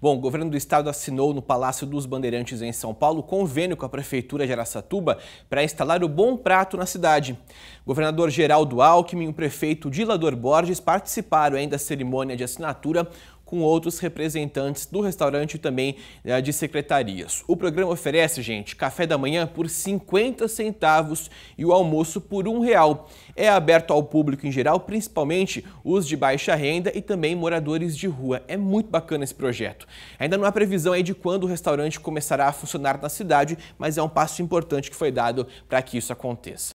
Bom, o governo do estado assinou no Palácio dos Bandeirantes, em São Paulo, convênio com a Prefeitura de Araçatuba para instalar o Bom Prato na cidade. O governador Geraldo Alckmin e o prefeito Dilador Borges participaram ainda da cerimônia de assinatura com outros representantes do restaurante e também né, de secretarias. O programa oferece, gente, café da manhã por 50 centavos e o almoço por um real. É aberto ao público em geral, principalmente os de baixa renda e também moradores de rua. É muito bacana esse projeto. Ainda não há previsão aí de quando o restaurante começará a funcionar na cidade, mas é um passo importante que foi dado para que isso aconteça.